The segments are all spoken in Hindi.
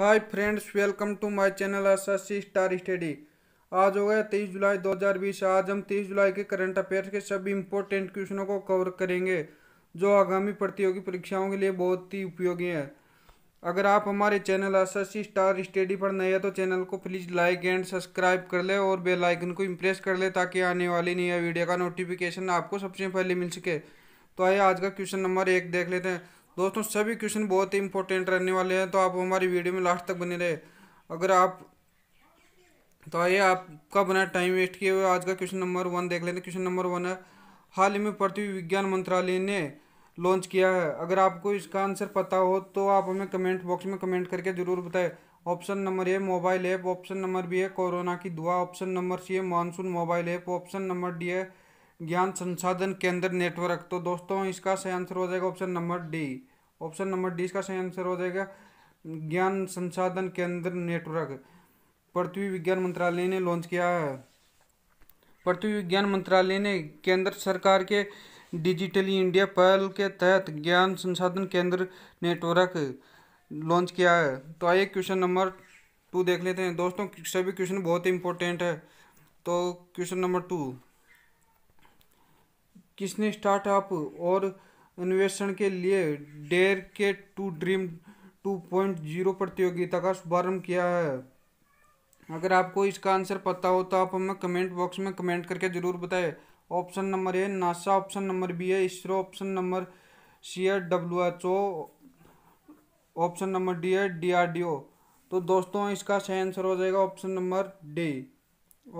hi friends welcome to my channel S S C star study आज हो गया तेईस जुलाई 2020 आज हम तेईस जुलाई के करंट अफेयर्स के सभी इम्पोर्टेंट क्वेश्चनों को कवर करेंगे जो आगामी प्रतियोगी परीक्षाओं के लिए बहुत ही उपयोगी है अगर आप हमारे channel S S C star study पर नए हैं तो चैनल को प्लीज़ लाइक एंड सब्सक्राइब कर लें और बेलाइकन को इम्प्रेस कर लें ताकि आने वाली नया वीडियो का नोटिफिकेशन आपको सबसे पहले मिल सके तो आइए आज का क्वेश्चन नंबर एक देख लेते हैं दोस्तों सभी क्वेश्चन बहुत ही इंपॉर्टेंट रहने वाले हैं तो आप हमारी वीडियो में लास्ट तक बने रहे अगर आप तो आइए आपका बना टाइम वेस्ट किए हुए आज का क्वेश्चन नंबर वन देख लेते क्वेश्चन नंबर वन है हाल ही में पृथ्वी विज्ञान मंत्रालय ने लॉन्च किया है अगर आपको इसका आंसर पता हो तो आप हमें कमेंट बॉक्स में कमेंट करके ज़रूर बताएं option number A mobile app option number B है कोरोना की दुआ ऑप्शन नंबर सी है monsoon mobile app option number D है ज्ञान संसाधन केंद्र नेटवर्क तो दोस्तों इसका सही आंसर हो जाएगा option number D option number D इसका सही आंसर हो जाएगा ज्ञान संसाधन केंद्र नेटवर्क पृथ्वी विज्ञान मंत्रालय ने लॉन्च किया है पृथ्वी विज्ञान मंत्रालय ने केंद्र सरकार के डिजिटली इंडिया पहल के तहत ज्ञान संसाधन केंद्र नेटवर्क लॉन्च किया है तो आइए क्वेश्चन नंबर टू देख लेते हैं दोस्तों सभी क्वेश्चन बहुत इंपॉर्टेंट है तो क्वेश्चन नंबर टू किसने स्टार्टअप और अन्वेषण के लिए डेयर के to dream two point zero प्रतियोगिता का शुभारंभ किया है अगर आपको इसका आंसर पता हो तो आप हमें कमेंट बॉक्स में कमेंट करके ज़रूर बताएं option number A NASA option number B है इसरो ऑप्शन नंबर सी है W H O option number D है डी आर डी ओ तो दोस्तों इसका सही आंसर हो जाएगा option number D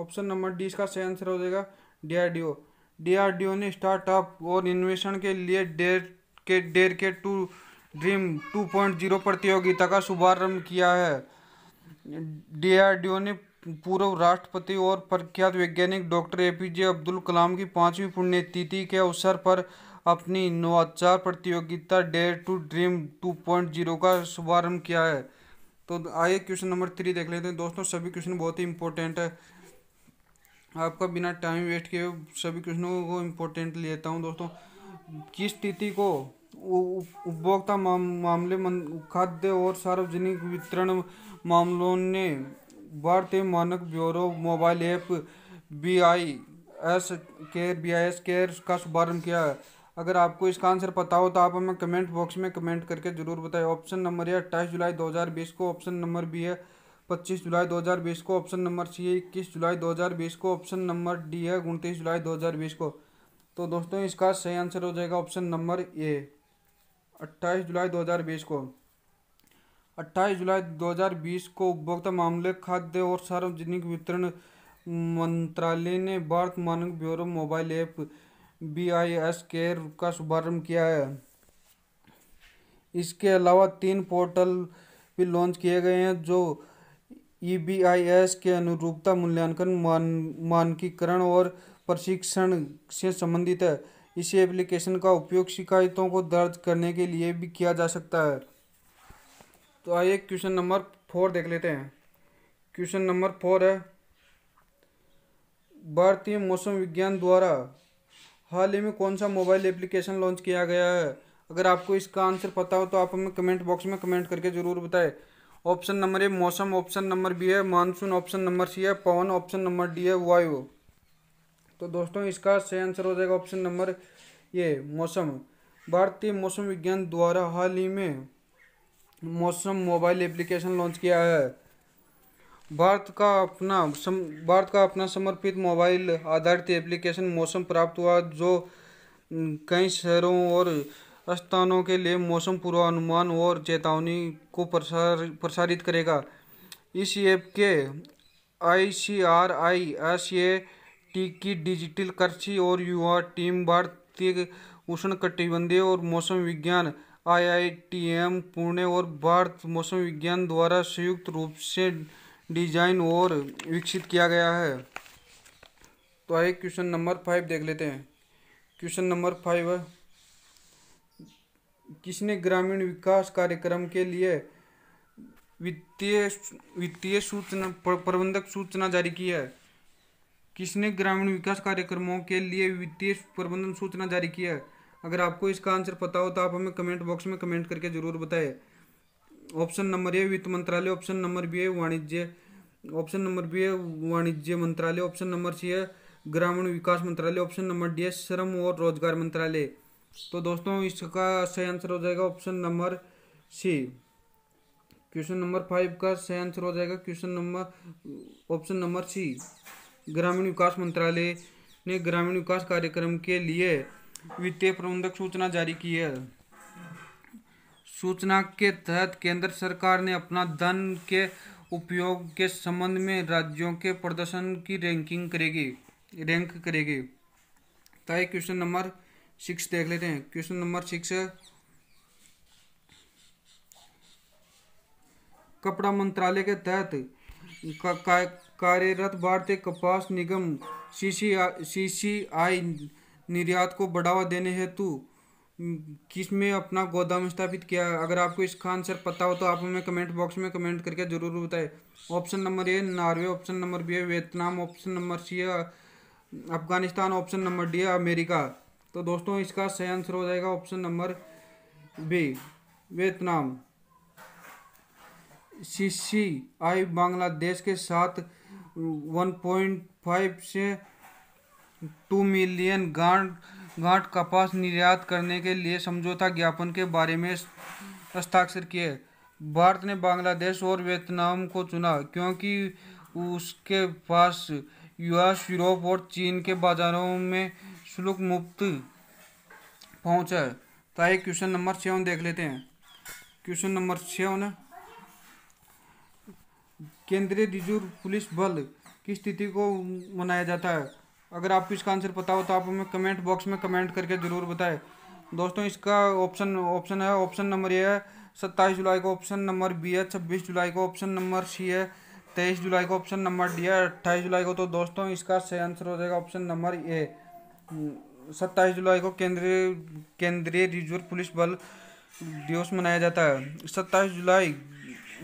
option number D इसका सही आंसर हो जाएगा D R D O DRDO ने स्टार्टअप और इन्वेशन के लिए डेर के डेर के टू ड्रीम 2.0 प्रतियोगिता का शुभारंभ किया है डीआरडीओ ने पूर्व राष्ट्रपति और प्रख्यात वैज्ञानिक doctor A P J Abdul Kalam की पांचवी पुण्यतिथि के अवसर पर अपनी नवाचार प्रतियोगिता डेयर टू ड्रीम 2.0 का शुभारंभ किया है तो आइए क्वेश्चन नंबर थ्री देख लेते हैं दोस्तों सभी क्वेश्चन बहुत ही इंपॉर्टेंट है आपका बिना टाइम वेस्ट किए सभी क्वेश्चनों को इम्पोर्टेंट लेता हूँ दोस्तों किस तिथि को उपभोक्ता माम, मामले खाद्य और सार्वजनिक वितरण मामलों ने भारतीय मानक bureau mobile app B I S care B I S care का शुभारंभ किया है अगर आपको इसका आंसर पता हो तो आप हमें कमेंट बॉक्स में कमेंट करके जरूर बताएं ऑप्शन नंबर है अट्ठाईस जुलाई 2020 को ऑप्शन नंबर बी है पच्चीस जुलाई दो हज़ार बीस को ऑप्शन नंबर सी है इक्कीस जुलाई दो हजार बीस को ऑप्शन नंबर डी है उनतीस जुलाई दो हजार बीस को तो दोस्तों इसका सही आंसर हो जाएगा ऑप्शन नंबर ए अट्ठाईस जुलाई दो हजार बीस को अट्ठाईस जुलाई दो हजार बीस को उपभोक्ता मामले खाद्य और सार्वजनिक वितरण मंत्रालय ने भारत मानक bureau mobile app B I S care का शुभारंभ किया है इसके अलावा तीन पोर्टल भी लॉन्च किए गए हैं जो ईबीआईएस e के अनुरूपता मूल्यांकन मान मानकीकरण और प्रशिक्षण से संबंधित है इस एप्लीकेशन का उपयोग शिकायतों को दर्ज करने के लिए भी किया जा सकता है तो आइए क्वेश्चन नंबर फोर देख लेते हैं क्वेश्चन नंबर फोर है भारतीय मौसम विज्ञान द्वारा हाल ही में कौन सा मोबाइल एप्लीकेशन लॉन्च किया गया है अगर आपको इसका आंसर पता हो तो आप हमें कमेंट बॉक्स में कमेंट करके ज़रूर बताएं ऑप्शन नंबर ए मौसम ऑप्शन नंबर बी है मानसून ऑप्शन नंबर सी है पवन ऑप्शन नंबर डी है वायु तो दोस्तों इसका सही आंसर हो जाएगा ऑप्शन नंबर ये मौसम भारतीय मौसम विज्ञान द्वारा हाल ही में मौसम मोबाइल एप्लीकेशन लॉन्च किया है भारत का अपना सम भारत का अपना समर्पित मोबाइल आधारित एप्लीकेशन मौसम प्राप्त हुआ जो कई शहरों और स्थानों के लिए मौसम पूर्वानुमान और चेतावनी को प्रसार प्रसारित करेगा इस ऐप के I C R I S A T की डिजिटल कृषि और युवा टीम भारतीय उष्ण कटिबंधीय और मौसम विज्ञान आईआईटीएम पुणे और भारत मौसम विज्ञान द्वारा संयुक्त रूप से डिजाइन और विकसित किया गया है तो आइए क्वेश्चन नंबर फाइव देख लेते हैं क्वेश्चन नंबर फाइव है किसने ग्रामीण विकास कार्यक्रम के लिए वित्तीय वित्तीय सूचना प्रबंधक सूचना जारी की है किसने ग्रामीण विकास कार्यक्रमों के लिए वित्तीय प्रबंधन सूचना जारी की है अगर आपको इसका आंसर पता हो तो आप हमें कमेंट बॉक्स में कमेंट करके जरूर बताएं ऑप्शन नंबर ए वित्त मंत्रालय ऑप्शन नंबर बी है वाणिज्य ऑप्शन नंबर बी है वाणिज्य मंत्रालय ऑप्शन नंबर सी है ग्रामीण विकास मंत्रालय ऑप्शन नंबर डी है श्रम और रोजगार मंत्रालय तो दोस्तों इसका सही आंसर हो जाएगा option number C question number five का सही आंसर हो जाएगा question number option number C ग्रामीण विकास मंत्रालय ने ग्रामीण विकास कार्यक्रम के लिए वित्तीय प्रबंधक सूचना जारी की है सूचना के तहत केंद्र सरकार ने अपना धन के उपयोग के संबंध में राज्यों के प्रदर्शन की रैंकिंग करेगी रैंक करेगी ताकि तो क्वेश्चन नंबर सिक्स देख लेते हैं क्वेश्चन नंबर सिक्स कपड़ा मंत्रालय के तहत कार्यरत भारतीय कपास निगम सीसीआई निर्यात को बढ़ावा देने हेतु किस में अपना गोदाम स्थापित किया अगर आपको इसका आंसर पता हो तो आप हमें कमेंट बॉक्स में कमेंट करके जरूर बताएं option number A Norway option number B Vietnam option number C Afghanistan option number D America तो दोस्तों इसका सही आंसर हो जाएगा option number B Vietnam C I Bangladesh के साथ 1.5 से 2 मिलियन गांठ गांठ कपास निर्यात करने के लिए समझौता ज्ञापन के बारे में हस्ताक्षर किए भारत ने बांग्लादेश और वियतनाम को चुना क्योंकि उसके पास यूएस यूरोप और चीन के बाजारों में श्लोक मुफ्त है तो आइए क्वेश्चन नंबर छवन देख लेते हैं क्वेश्चन नंबर छवन केंद्रीय रिजर्व पुलिस बल की स्थिति को मनाया जाता है अगर आपको इसका आंसर पता हो तो आप हमें कमेंट बॉक्स में कमेंट करके ज़रूर बताएं दोस्तों इसका ऑप्शन ऑप्शन है ऑप्शन नंबर ए है सत्ताईस जुलाई को ऑप्शन नंबर बी है छब्बीस जुलाई को ऑप्शन नंबर सी है तेईस जुलाई को ऑप्शन नंबर डी है अट्ठाईस जुलाई को तो दोस्तों इसका सही आंसर हो जाएगा ऑप्शन नंबर ए सत्ताईस जुलाई को केंद्रीय केंद्रीय रिजर्व पुलिस बल दिवस मनाया जाता है सत्ताईस जुलाई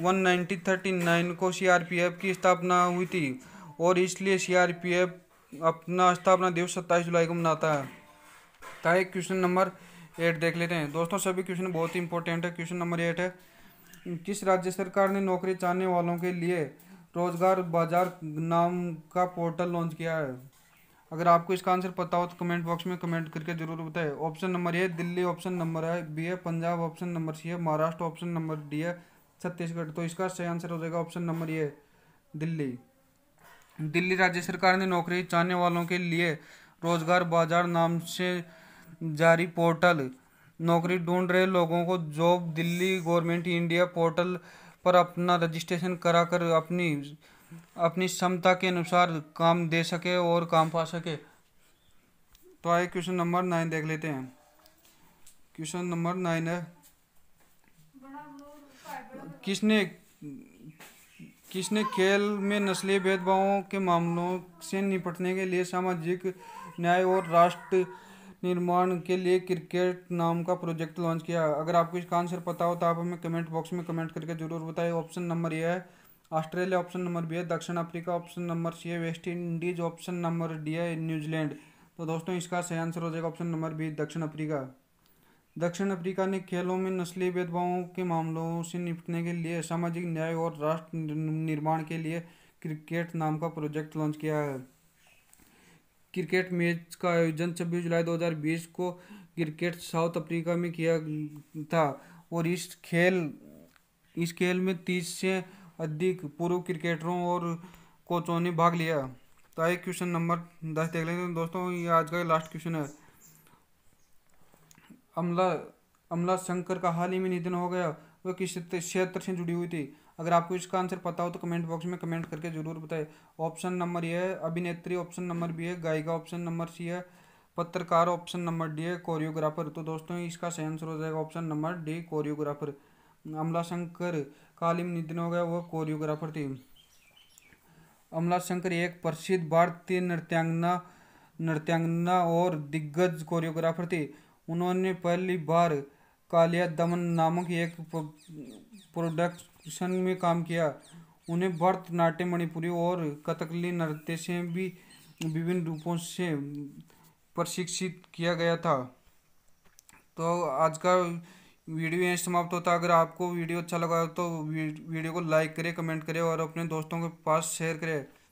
वन थर्टी नाइन को सीआरपीएफ की स्थापना हुई थी और इसलिए सीआरपीएफ अपना स्थापना दिवस सत्ताईस जुलाई को मनाता है ताकि क्वेश्चन नंबर एट देख लेते हैं दोस्तों सभी क्वेश्चन बहुत ही इंपॉर्टेंट है क्वेश्चन नंबर एट है किस राज्य सरकार ने नौकरी चाहने वालों के लिए रोजगार बाजार नाम का पोर्टल लॉन्च किया है अगर आपको इसका आंसर पता हो तो कमेंट बॉक्स में कमेंट करके जरूर बताएं option number A Delhi option number है बी है पंजाब ऑप्शन नंबर सी है महाराष्ट्र ऑप्शन नंबर डी है छत्तीसगढ़ तो इसका सही आंसर हो जाएगा option number A Delhi Delhi राज्य सरकार ने नौकरी चाहने वालों के लिए रोजगार बाजार नाम से जारी पोर्टल नौकरी ढूंढ रहे लोगों को job Delhi government India portal पर अपना रजिस्ट्रेशन कराकर अपनी अपनी क्षमता के अनुसार काम दे सके और काम पा सके तो आइए क्वेश्चन नंबर नाइन देख लेते हैं क्वेश्चन नंबर नाइन है किसने किसने खेल में नस्लीय भेदभावों के मामलों से निपटने के लिए सामाजिक न्याय और राष्ट्र निर्माण के लिए क्रिकेट नाम का प्रोजेक्ट लॉन्च किया अगर आपको इसका आंसर पता हो तो आप हमें कमेंट बॉक्स में कमेंट करके जरूर बताएं ऑप्शन नंबर ये है ऑस्ट्रेलिया ऑप्शन नंबर बी है दक्षिण अफ्रीका ऑप्शन नंबर सी है West Indies option number D है न्यूजीलैंड तो दोस्तों इसका सही आंसर हो जाएगा ऑप्शन नंबर बी दक्षिण अफ्रीका दक्षिण अफ्रीका ने खेलों में नस्ली भेदभावों के मामलों से निपटने के लिए सामाजिक न्याय और राष्ट्र निर्माण के लिए क्रिकेट नाम का प्रोजेक्ट लॉन्च किया है क्रिकेट मैच का आयोजन छब्बीस जुलाई 2020 को क्रिकेट साउथ अफ्रीका में किया था और इस खेल इस खेल में तीस से अधिक पूर्व क्रिकेटरों और कोचों ने भाग लिया तो आइए क्वेश्चन नंबर दस देख लेते हैं दोस्तों ये आज का लास्ट क्वेश्चन है अमला अमला शंकर का हाल ही में निधन हो गया वह किस क्षेत्र से जुड़ी हुई थी अगर आपको इसका आंसर पता हो तो कमेंट बॉक्स में कमेंट करके जरूर बताएं ऑप्शन नंबर ये है अभिनेत्री ऑप्शन नंबर बी है गायिका ऑप्शन नंबर सी है पत्रकार ऑप्शन नंबर डी है कोरियोग्राफर तो दोस्तों इसका सही आंसर हो जाएगा ऑप्शन नंबर डी कोरियोग्राफर अमला शंकर कालिम नितिन हो गया वो कोरियोग्राफर थी अमला शंकर एक प्रसिद्ध भारतीय नृत्यांगना नृत्यांगना और दिग्गज कोरियोग्राफर थी उन्होंने पहली बार कालिया दमन नामक एक प्रोडक्शन में काम किया उन्हें भरतनाट्यम मणिपुरी और कथकली नृत्य से भी विभिन्न रूपों से प्रशिक्षित किया गया था तो आज का वीडियो यहीं समाप्त होता है अगर आपको वीडियो अच्छा लगा हो तो वीडियो को लाइक करें कमेंट करें और अपने दोस्तों के पास शेयर करें